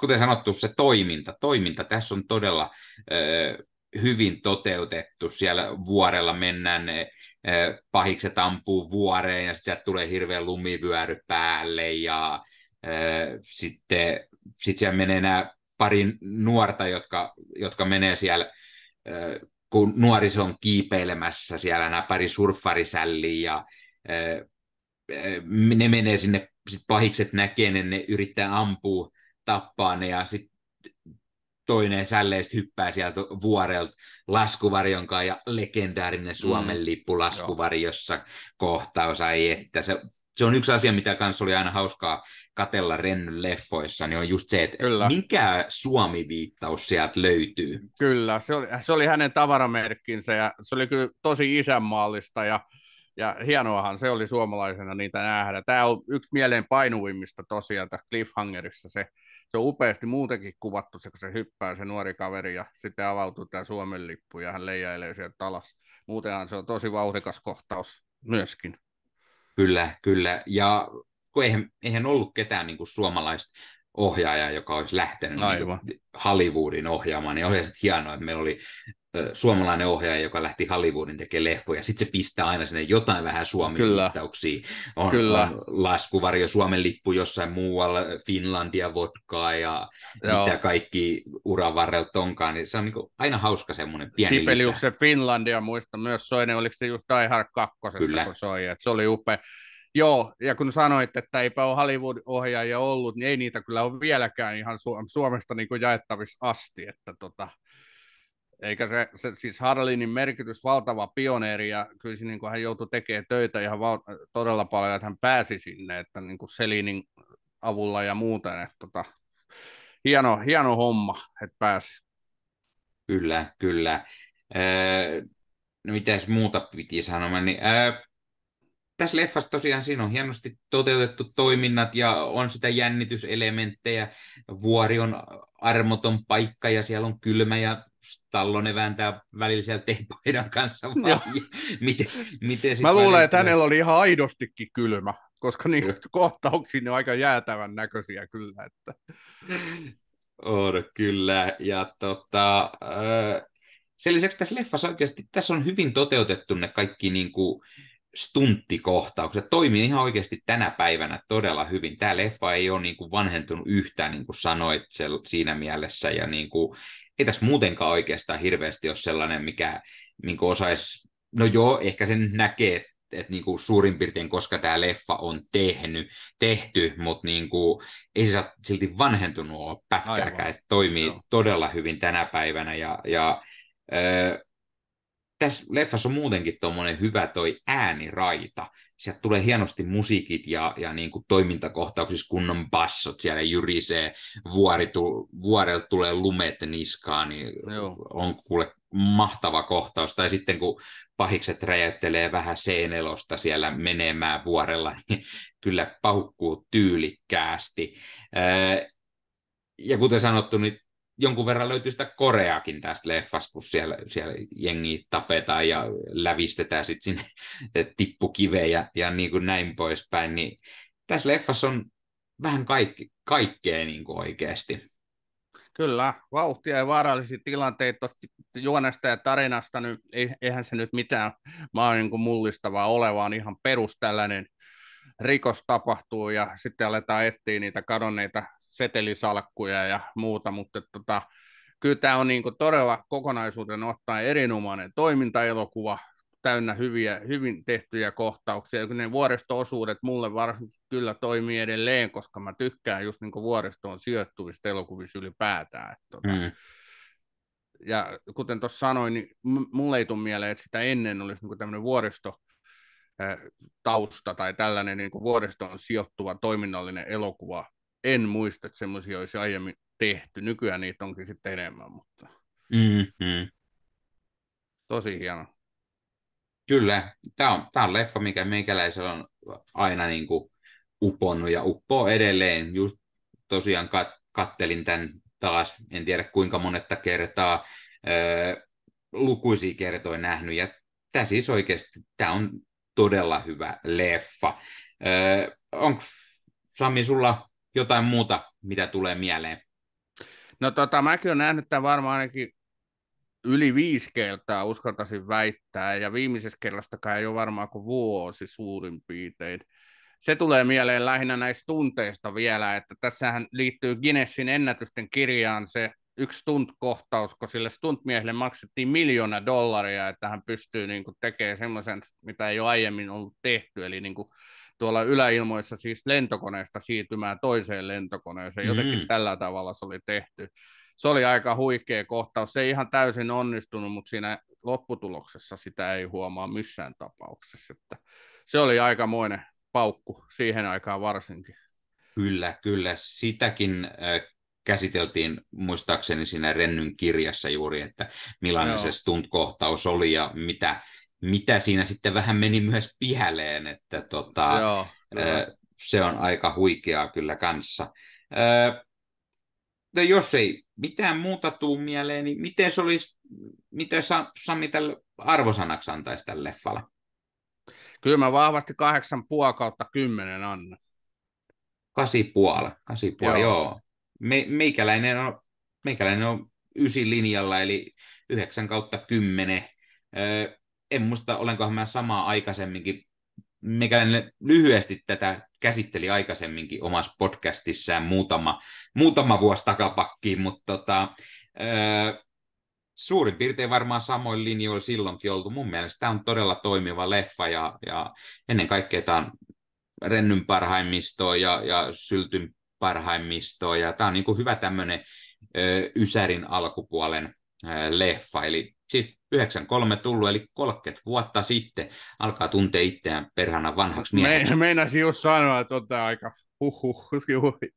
[SPEAKER 1] kuten sanottu, se toiminta. Toiminta tässä on todella äh, hyvin toteutettu. Siellä vuorella mennään, äh, pahikset ampuu vuoreen, ja sitten tulee hirveä lumivyöry päälle, ja äh, sitten sit siellä menee nämä pari nuorta, jotka, jotka menee siellä äh, kun nuoriso on kiipeilemässä siellä nämä pari surffarisälliä ja ne menee sinne, sit pahikset näkee ne, niin ne yrittää ampua, tappaa ne ja sitten toinen sälleistä hyppää sieltä vuorelta laskuvarjon kanssa ja legendaarinen Suomen mm. lippu laskuvarjossa kohtaus, ei että se se on yksi asia, mitä kanssa oli aina hauskaa katella Rennyn leffoissa, niin on just se, että Kyllä. mikä Suomi-viittaus sieltä löytyy. Kyllä,
[SPEAKER 2] se oli, se oli hänen tavaramerkkinsä ja se oli kyllä tosi isänmaallista ja, ja hienoahan se oli suomalaisena niitä nähdä. Tämä on yksi mieleen painuvimmista tosiaan tässä Cliffhangerissa se, se on upeasti muutenkin kuvattu se, kun se hyppää se nuori kaveri ja sitten avautuu tämä Suomen lippu ja hän leijailee sieltä alas. Muutenhan se on tosi vauhdikas kohtaus
[SPEAKER 1] myöskin. Kyllä, kyllä. Ja kun eihän, eihän ollut ketään niin kuin suomalaista ohjaajaa, joka olisi lähtenyt niinku Aivan. Hollywoodin ohjaamaan, niin olisi hienoa, että meillä oli suomalainen ohjaaja, joka lähti Hollywoodin tekemään leffoja. Sitten se pistää aina sinne jotain vähän suomen viittauksia. On, Kyllä. on laskuvarjo Suomen lippu jossain muualla, Finlandia vodkaa ja Joo. mitä kaikki uran varrelta onkaan. Niin se on niin aina hauska semmoinen pieni lisä.
[SPEAKER 2] Finlandia muista myös soi, ne oliko se just Die Hard 2, kun soi. Et se oli upea. Joo, ja kun sanoit, että eipä ole Hollywood-ohjaajia ollut, niin ei niitä kyllä ole vieläkään ihan Suomesta niin kuin jaettavissa asti, että tota, eikä se, se siis Harlinin merkitys valtava pioneeri ja kyllä se, niin kuin hän joutui tekemään töitä ihan val- todella paljon, että hän pääsi sinne, että niin kuin Selinin avulla ja muuten, että tota,
[SPEAKER 1] hieno, hieno homma, että pääsi. Kyllä, kyllä. Öö, no mitäs muuta piti sanoa, niin öö, tässä leffassa tosiaan siinä on hienosti toteutettu toiminnat ja on sitä jännityselementtejä. Vuori on armoton paikka ja siellä on kylmä ja Stallone vääntää välillä siellä teepoidan kanssa vai no. <laughs> miten, miten Mä luulen, välittää? että hänellä
[SPEAKER 2] oli ihan aidostikin kylmä, koska niin <laughs> ne on aika jäätävän näköisiä kyllä. Että.
[SPEAKER 1] On kyllä, ja tota, äh, sen lisäksi tässä leffassa oikeasti tässä on hyvin toteutettu ne kaikki niin kuin, stunttikohtaukset toimii ihan oikeasti tänä päivänä todella hyvin. Tämä leffa ei ole niin kuin vanhentunut yhtään, niin kuin sanoit siinä mielessä, ja niin kuin, ei tässä muutenkaan oikeastaan hirveästi ole sellainen, mikä niin kuin osaisi, no joo, ehkä sen näkee, että et niin kuin suurin piirtein koska tämä leffa on tehnyt, tehty, mutta niin kuin, ei se silti vanhentunut ole pätkääkään, että toimii joo. todella hyvin tänä päivänä, ja, ja öö, tässä leffassa on muutenkin tuommoinen hyvä toi ääniraita. Sieltä tulee hienosti musiikit ja, ja niin kuin toimintakohtauksissa kunnon bassot siellä jyrisee, vuori tu, vuorelta tulee lumet niskaan, niin Joo. on kuule mahtava kohtaus. Tai sitten kun pahikset räjäyttelee vähän seenelosta siellä menemään vuorella, <laughs> niin kyllä paukkuu tyylikkäästi. Ja kuten sanottu, niin jonkun verran löytyy sitä Koreakin tästä leffasta, kun siellä, siellä jengi tapetaan ja lävistetään sitten sinne <laughs> tippukivejä ja, ja niin kuin näin poispäin, niin tässä leffassa on vähän kaikki, kaikkea niin kuin oikeasti.
[SPEAKER 2] Kyllä, vauhtia ja vaarallisia tilanteita juonesta ja tarinasta, nyt, niin eihän se nyt mitään maa niin kuin mullistavaa ole, vaan ihan perus tällainen rikos tapahtuu ja sitten aletaan etsiä niitä kadonneita setelisalkkuja ja muuta, mutta tota, kyllä tämä on niin todella kokonaisuuden ottaen erinomainen toimintaelokuva, täynnä hyviä, hyvin tehtyjä kohtauksia. Ne vuoristoosuudet mulle varsinkin kyllä toimii edelleen, koska mä tykkään just niin vuoristoon sijoittuvista elokuvista ylipäätään. Tota. Mm. Ja kuten tuossa sanoin, niin mulle ei tule mieleen, että sitä ennen olisi niin tämmöinen vuoristo tausta tai tällainen niin vuoristoon sijoittuva toiminnallinen elokuva en muista, että semmoisia olisi aiemmin tehty. Nykyään niitä onkin sitten enemmän, mutta mm-hmm.
[SPEAKER 1] tosi hieno. Kyllä, tämä on, tämä on leffa, mikä meikäläisellä on aina niin kuin uponnut ja uppoo edelleen. Just tosiaan kat- kattelin tämän taas, en tiedä kuinka monetta kertaa, öö, lukuisia kertoja nähnyt, ja tämä siis oikeasti, tämä on todella hyvä leffa. Öö, Onko Sami sulla jotain muuta, mitä tulee mieleen?
[SPEAKER 2] No tota, mäkin olen nähnyt tämän varmaan ainakin yli viisi kertaa, uskaltaisin väittää, ja viimeisessä kerrastakaan ei ole varmaan kuin vuosi suurin piirtein. Se tulee mieleen lähinnä näistä tunteista vielä, että tässähän liittyy Guinnessin ennätysten kirjaan se yksi stunt-kohtaus, kun sille stunt maksettiin miljoona dollaria, että hän pystyy niin kuin, tekemään semmoisen, mitä ei ole aiemmin ollut tehty, eli niin kuin, tuolla yläilmoissa siis lentokoneesta siirtymään toiseen lentokoneeseen. Jotenkin mm. tällä tavalla se oli tehty. Se oli aika huikea kohtaus. Se ei ihan täysin onnistunut, mutta siinä lopputuloksessa sitä ei huomaa missään tapauksessa. Että se oli aikamoinen paukku siihen aikaan varsinkin.
[SPEAKER 1] Kyllä, kyllä. Sitäkin äh, käsiteltiin muistaakseni siinä Rennyn kirjassa juuri, että millainen Joo. se stunt-kohtaus oli ja mitä mitä siinä sitten vähän meni myös pihaleen, että tota, Joo, äh, se on aika huikeaa kyllä kanssa. Äh, no jos ei mitään muuta tuu mieleen, niin miten se olisi, miten Sami tälle arvosanaksi antaisi tälle leffalle? Kyllä mä
[SPEAKER 2] vahvasti kahdeksan puoli kautta kymmenen anna.
[SPEAKER 1] Kasi puoli, kasi puoli, joo. joo. Me, meikäläinen, on, meikäläinen on ysi linjalla, eli yhdeksän kautta kymmenen en muista, olenkohan mä samaa aikaisemminkin, mikä lyhyesti tätä käsitteli aikaisemminkin omassa podcastissään muutama, muutama vuosi takapakki, mutta tota, öö, suurin piirtein varmaan samoin linjoilla silloinkin oltu. Mun mielestä tämä on todella toimiva leffa ja, ja ennen kaikkea tämä on rennyn parhaimmistoa ja, ja syltyn parhaimmistoa. tämä on niin hyvä tämmöinen Ysärin alkupuolen leffa, eli siis 93 tullut, eli 30 vuotta sitten alkaa tuntea itseään perhana vanhaksi mieheksi. Me,
[SPEAKER 2] meinasin just sanoa, että on tämä aika huh, huh,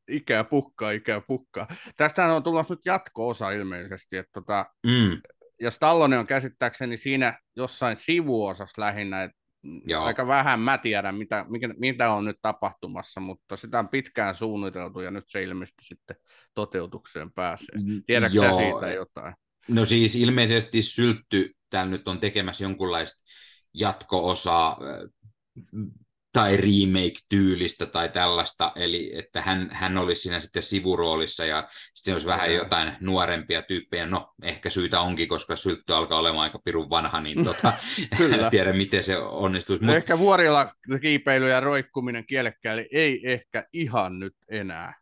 [SPEAKER 2] ikää pukkaa, ikää pukkaa. Tästähän on tullut nyt jatko-osa ilmeisesti, että tota, mm. jos Tallonen on käsittääkseni siinä jossain sivuosassa lähinnä, että Joo. aika vähän mä tiedän, mitä, mikä, mitä on nyt tapahtumassa, mutta sitä on pitkään suunniteltu ja nyt se ilmeisesti sitten toteutukseen pääsee. Mm, Tiedätkö Joo. siitä jotain?
[SPEAKER 1] No siis ilmeisesti Syltty täällä nyt on tekemässä jonkunlaista jatko-osaa tai remake-tyylistä tai tällaista, eli että hän, hän olisi siinä sitten sivuroolissa ja sitten olisi vähän jotain nuorempia tyyppejä. No, ehkä syytä onkin, koska Sylttö alkaa olemaan aika pirun vanha, niin tota, <laughs> en tiedä, miten se onnistuisi. Mut... Ehkä vuorilla
[SPEAKER 2] kiipeily ja roikkuminen kielekkäälle ei ehkä ihan nyt enää.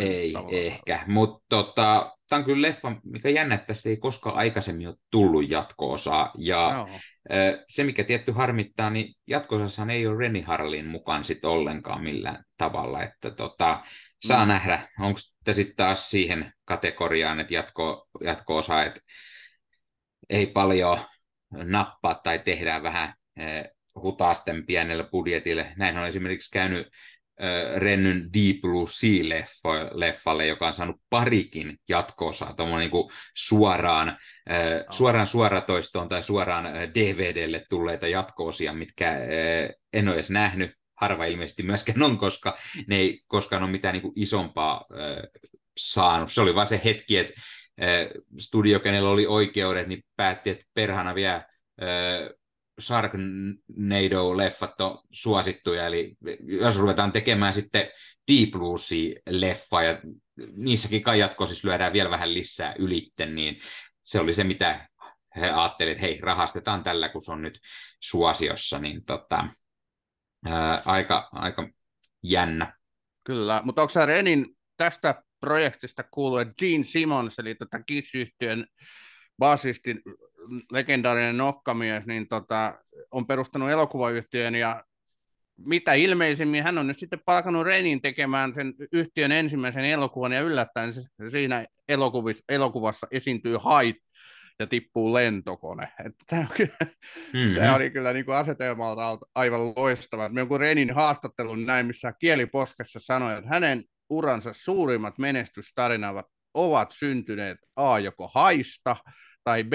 [SPEAKER 2] Ei
[SPEAKER 1] tavalla. ehkä, mutta tota, tämä on kyllä leffa, mikä jännä, että tässä ei koskaan aikaisemmin ole tullut jatko-osaa. Ja no. se, mikä tietty harmittaa, niin jatko ei ole Renny Harlin mukaan sit ollenkaan millään tavalla. Että tota, saa mm. nähdä, onko tämä sitten taas siihen kategoriaan, että jatko, jatko-osa, että ei paljon nappaa tai tehdään vähän hutaasten pienellä budjetille. Näin on esimerkiksi käynyt Rennyn Deep Blue Sea-leffalle, joka on saanut parikin jatkoosaa niin kuin suoraan, suoraan suoratoistoon tai suoraan DVDlle tulleita jatkoosia, mitkä en ole edes nähnyt, harva ilmeisesti myöskään on, koska ne ei koskaan ole mitään niin kuin isompaa saanut. Se oli vain se hetki, että studio, kenellä oli oikeudet, niin päätti, että perhana vielä Sharknado-leffat on suosittuja, eli jos ruvetaan tekemään sitten Deep blue leffa ja niissäkin kai jatko siis lyödään vielä vähän lisää ylitten, niin se oli se, mitä he ajattelivat, että hei, rahastetaan tällä, kun se on nyt suosiossa, niin tota, ää, aika, aika jännä.
[SPEAKER 2] Kyllä, mutta onko sä Renin tästä projektista kuuluu, että Gene Simmons, eli tätä tota Kiss-yhtiön basistin legendaarinen nokkamies, niin tota, on perustanut elokuvayhtiön ja mitä ilmeisimmin hän on nyt sitten palkannut Renin tekemään sen yhtiön ensimmäisen elokuvan ja yllättäen siinä elokuvissa, elokuvassa esiintyy hait ja tippuu lentokone. Että tämä, on kyllä, mm-hmm. tämä oli kyllä niin kuin asetelmalta aivan loistava. Me kuin Renin haastattelun näin, missä kieliposkessa sanoi, että hänen uransa suurimmat menestystarinat ovat syntyneet A joko haista tai B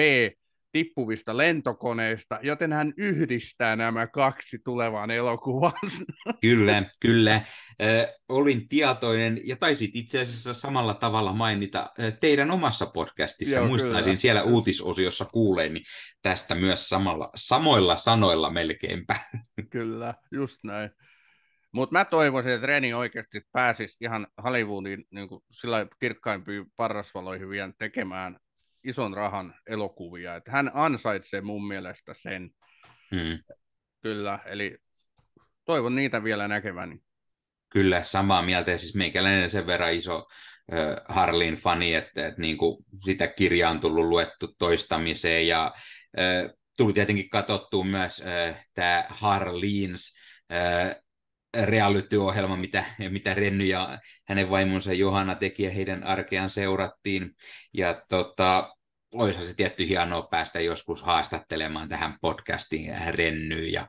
[SPEAKER 2] tippuvista lentokoneista, joten hän yhdistää nämä kaksi tulevaan
[SPEAKER 1] elokuvaan. <laughs> Kyllä, kyllä. Ö, olin tietoinen ja taisit itse asiassa samalla tavalla mainita teidän omassa podcastissa. Joo, Muistaisin kyllä. siellä uutisosiossa kuuleeni niin tästä myös samalla, samoilla sanoilla melkeinpä.
[SPEAKER 2] <laughs> Kyllä, just näin. Mutta mä toivoisin, että Reni oikeasti pääsisi ihan Hollywoodin niin sillä kirkkaimpiin parrasvaloihin vielä tekemään ison rahan elokuvia. Että hän ansaitsee mun mielestä sen. Hmm. Kyllä, eli toivon niitä vielä näkeväni.
[SPEAKER 1] Kyllä, samaa mieltä. Ja siis meikäläinen sen verran iso Harlin fani, että, että niin kuin sitä kirjaa on tullut luettu toistamiseen. Ja tuli tietenkin katsottua myös tämä Harlins reality-ohjelma, mitä, mitä Renny ja hänen vaimonsa Johanna teki ja heidän arkeaan seurattiin. Ja tota, olisihan se tietty hienoa päästä joskus haastattelemaan tähän podcastiin Rennyyn ja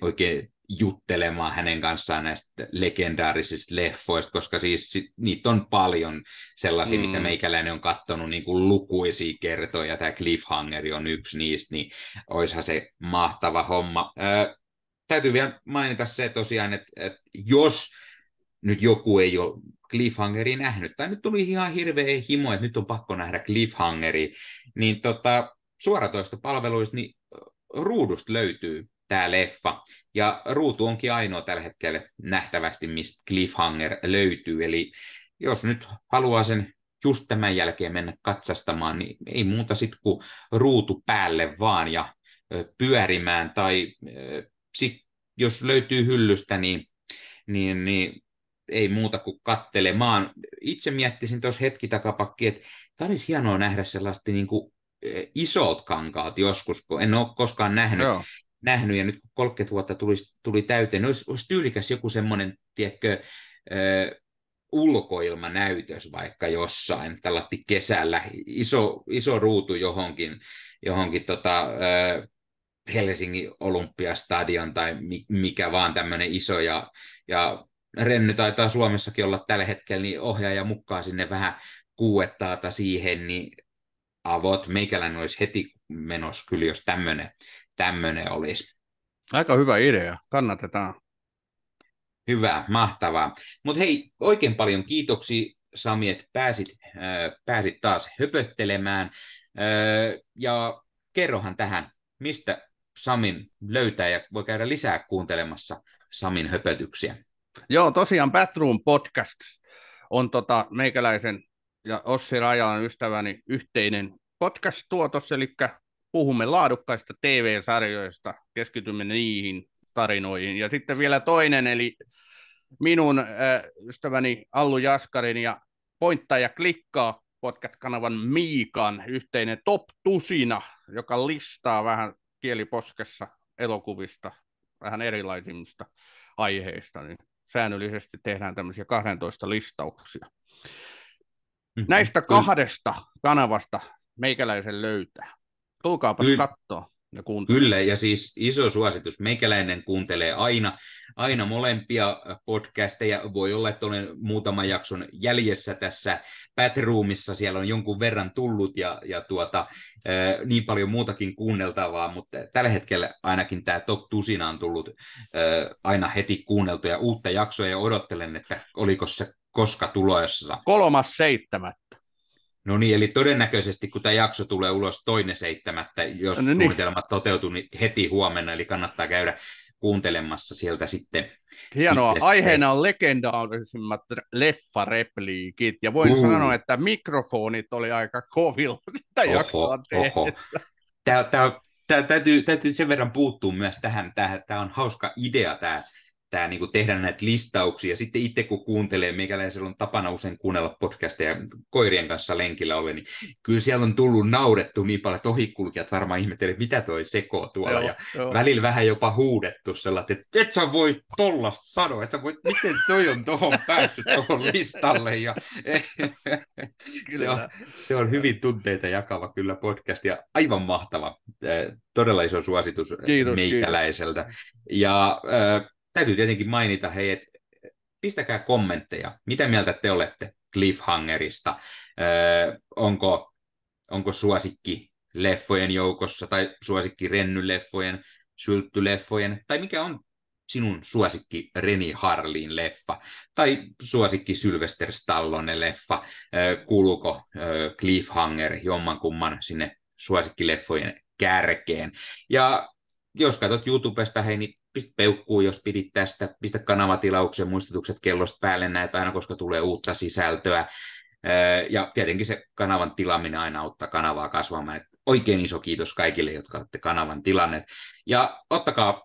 [SPEAKER 1] oikein juttelemaan hänen kanssaan näistä legendaarisista leffoista, koska siis niitä on paljon sellaisia, mm. mitä meikäläinen on katsonut niin kuin lukuisia kertoja, tämä Cliffhanger on yksi niistä, niin olisihan se mahtava homma. Öö, täytyy vielä mainita se tosiaan, että, että jos nyt joku ei ole cliffhangeri nähnyt, tai nyt tuli ihan hirveä himo, että nyt on pakko nähdä cliffhangeri, niin tota, suoratoista palveluista niin ruudusta löytyy tämä leffa. Ja ruutu onkin ainoa tällä hetkellä nähtävästi, mistä cliffhanger löytyy. Eli jos nyt haluaa sen just tämän jälkeen mennä katsastamaan, niin ei muuta sitten kuin ruutu päälle vaan ja pyörimään tai sit jos löytyy hyllystä, niin, niin, niin ei muuta kuin kattelemaan. Itse miettisin tuossa hetki takapakki, että tämä olisi hienoa nähdä sellaista niin kuin e, isot kankaat joskus, kun en ole koskaan nähnyt. Joo. nähnyt ja nyt kun 30 vuotta tuli, tuli täyteen, olisi, olisi tyylikäs joku semmoinen, tiedätkö, e, ulkoilmanäytös vaikka jossain, tällä kesällä, iso, iso ruutu johonkin, johonkin tota, ö, e, Helsingin olympiastadion tai mikä vaan tämmöinen iso. Ja, ja Renny taitaa Suomessakin olla tällä hetkellä, niin ohjaaja mukaan sinne vähän kuuettaata siihen, niin avot meikälän olisi heti menos kyllä, jos tämmöinen tämmönen olisi. Aika hyvä idea, kannatetaan. Hyvä, mahtavaa. Mutta hei, oikein paljon kiitoksia Sami, että pääsit, äh, pääsit taas höpöttelemään. Äh, ja kerrohan tähän, mistä Samin löytää ja voi käydä lisää kuuntelemassa Samin höpötyksiä. Joo, tosiaan Batroom Podcast on tota
[SPEAKER 2] meikäläisen ja Ossi Rajalan ystäväni yhteinen podcast-tuotos, eli puhumme laadukkaista TV-sarjoista, keskitymme niihin tarinoihin. Ja sitten vielä toinen, eli minun äh, ystäväni Allu Jaskarin ja Pointtaa ja klikkaa podcast-kanavan Miikan yhteinen top tusina, joka listaa vähän kieliposkessa elokuvista, vähän erilaisimmista aiheista, niin säännöllisesti tehdään tämmöisiä 12 listauksia. Mm-hmm. Näistä kahdesta kanavasta meikäläisen löytää.
[SPEAKER 1] Tulkaapas katsoa. Ja kun... Kyllä, ja siis iso suositus. Meikäläinen kuuntelee aina, aina molempia podcasteja. Voi olla, että olen muutaman jakson jäljessä tässä Patroomissa. Siellä on jonkun verran tullut ja, ja tuota, niin paljon muutakin kuunneltavaa, mutta tällä hetkellä ainakin tämä Top Tusina on tullut aina heti kuunneltuja uutta jaksoa ja odottelen, että oliko se koska tulossa. Kolmas seitsemät. No niin, eli todennäköisesti kun tämä jakso tulee ulos toinen seitsemättä, jos no niin. suunnitelmat toteutuu, niin heti huomenna, eli kannattaa käydä kuuntelemassa sieltä sitten.
[SPEAKER 2] Hienoa. Sitten Aiheena on legendaarisimmat leffarepliikit, ja
[SPEAKER 1] voin uh. sanoa, että mikrofonit oli aika kovilla <laughs> sitä jaksoa oho. Tämä, täytyy, täytyy sen verran puuttua myös tähän. tämä on hauska idea tämä tämä niin tehdä näitä listauksia. Sitten itse kun kuuntelee, meikäläisellä on tapana usein kuunnella podcasteja koirien kanssa lenkillä ole, niin kyllä siellä on tullut naurettu niin paljon, että ohikulkijat varmaan ihmettelee, mitä toi seko tuolla. Joo, ja joo. välillä vähän jopa huudettu sellainen, että et sä voi tollasta sanoa, että sä voi, miten toi on tuohon päässyt tuohon listalle. Ja, <laughs> se, on, se on hyvin tunteita jakava kyllä podcast ja aivan mahtava. Eh, todella iso suositus kiitos, meikäläiseltä. Kiitos. Ja äh, täytyy tietenkin mainita, hei, että pistäkää kommentteja, mitä mieltä te olette Cliffhangerista, öö, onko, onko suosikki leffojen joukossa tai suosikki rennyleffojen, sylttyleffojen, tai mikä on sinun suosikki Reni Harlin leffa, tai suosikki Sylvester Stallone leffa, öö, kuuluuko öö, Cliffhanger jommankumman sinne suosikkileffojen kärkeen. Ja jos katsot YouTubesta, hei, niin pistä peukkuun, jos pidit tästä, pistä kanavatilauksen muistutukset kellosta päälle näitä aina, koska tulee uutta sisältöä. Ja tietenkin se kanavan tilaaminen aina auttaa kanavaa kasvamaan. Et oikein iso kiitos kaikille, jotka olette kanavan tilanneet. Ja ottakaa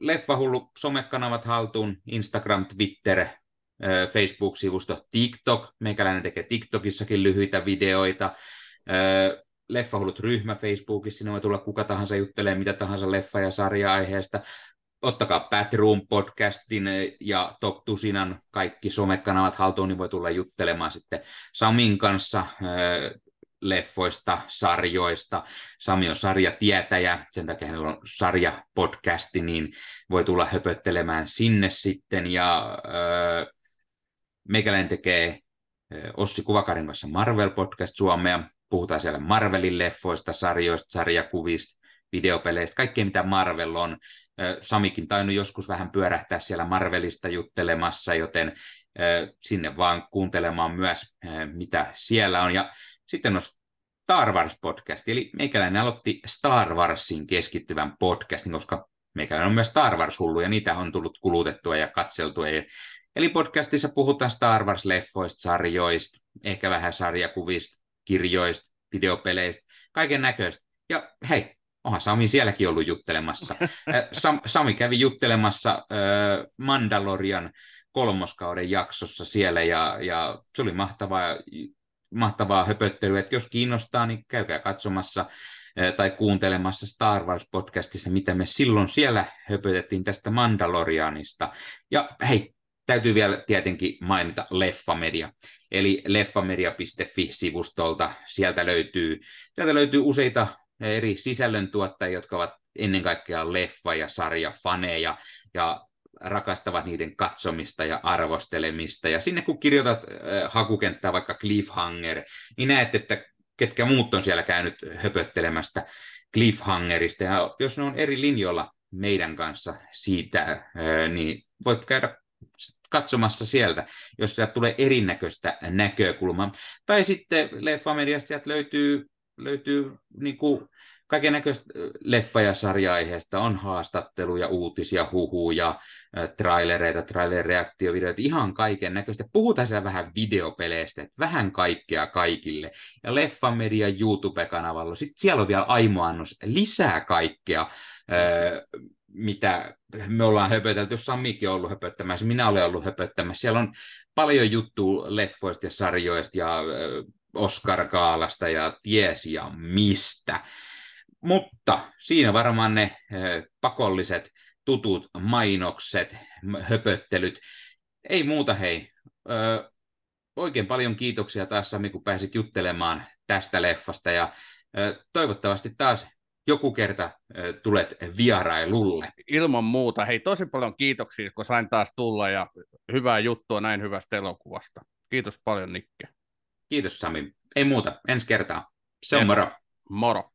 [SPEAKER 1] Leffahullu somekanavat haltuun, Instagram, Twitter, Facebook-sivusto, TikTok. Meikäläinen tekee TikTokissakin lyhyitä videoita. Leffahullut ryhmä Facebookissa, sinne niin voi tulla kuka tahansa juttelee mitä tahansa leffa- ja sarja-aiheesta ottakaa Pat Room podcastin eh, ja Top Tusinan kaikki somekanavat haltuun, niin voi tulla juttelemaan sitten Samin kanssa eh, leffoista, sarjoista. Sami on sarjatietäjä, sen takia hänellä on sarjapodcasti, niin voi tulla höpöttelemään sinne sitten. Ja öö, meikäläinen tekee Ossi Kuvakarin kanssa Marvel Podcast Suomea. Puhutaan siellä Marvelin leffoista, sarjoista, sarjakuvista, videopeleistä, kaikkea mitä Marvel on. Samikin tainnut joskus vähän pyörähtää siellä Marvelista juttelemassa, joten sinne vaan kuuntelemaan myös, mitä siellä on. Ja sitten on Star Wars-podcast, eli meikäläinen aloitti Star Warsin keskittyvän podcastin, koska meikäläinen on myös Star Wars-hullu, ja niitä on tullut kulutettua ja katseltua. E, eli podcastissa puhutaan Star Wars-leffoista, sarjoista, ehkä vähän sarjakuvista, kirjoista, videopeleistä, kaiken näköistä. Ja hei, onhan Sami sielläkin ollut juttelemassa. <laughs> Sam, Sami kävi juttelemassa äh, Mandalorian kolmoskauden jaksossa siellä ja, ja se oli mahtavaa, mahtavaa höpöttelyä, että jos kiinnostaa, niin käykää katsomassa tai kuuntelemassa Star Wars-podcastissa, mitä me silloin siellä höpötettiin tästä Mandalorianista. Ja hei, täytyy vielä tietenkin mainita Leffamedia, eli leffamedia.fi-sivustolta. Sieltä löytyy, sieltä löytyy useita eri sisällöntuottajia, jotka ovat ennen kaikkea leffa- ja sarjafaneja ja rakastavat niiden katsomista ja arvostelemista. Ja sinne kun kirjoitat hakukenttää vaikka cliffhanger, niin näet, että ketkä muut on siellä käynyt höpöttelemästä cliffhangerista. Ja jos ne on eri linjoilla meidän kanssa siitä, niin voit käydä katsomassa sieltä, jos sieltä tulee erinäköistä näkökulmaa. Tai sitten Leffamediasta sieltä löytyy löytyy niin kuin kaiken näköistä leffa- ja sarja-aiheesta. On haastatteluja, uutisia, huhuja, trailereita, trailerreaktiovideoita, ihan kaiken näköistä. Puhutaan siellä vähän videopeleistä, että vähän kaikkea kaikille. Ja Leffamedia YouTube-kanavalla, sitten siellä on vielä aimoannos lisää kaikkea, mitä me ollaan höpötelty. Samikin on ollut höpöttämässä, minä olen ollut höpöttämässä. Siellä on paljon juttua leffoista ja sarjoista ja Oscar-kaalasta ja ties ja mistä. Mutta siinä varmaan ne pakolliset tutut mainokset, höpöttelyt. Ei muuta hei. oikein paljon kiitoksia taas Sami, kun pääsit juttelemaan tästä leffasta ja toivottavasti taas joku kerta ö, tulet vierailulle. Ilman muuta. Hei, tosi paljon kiitoksia,
[SPEAKER 2] kun sain taas tulla ja hyvää juttua näin hyvästä elokuvasta. Kiitos paljon Nikke. Kiitos Sami. Ei muuta. Ensi kertaa. Se on yes. moro. Moro.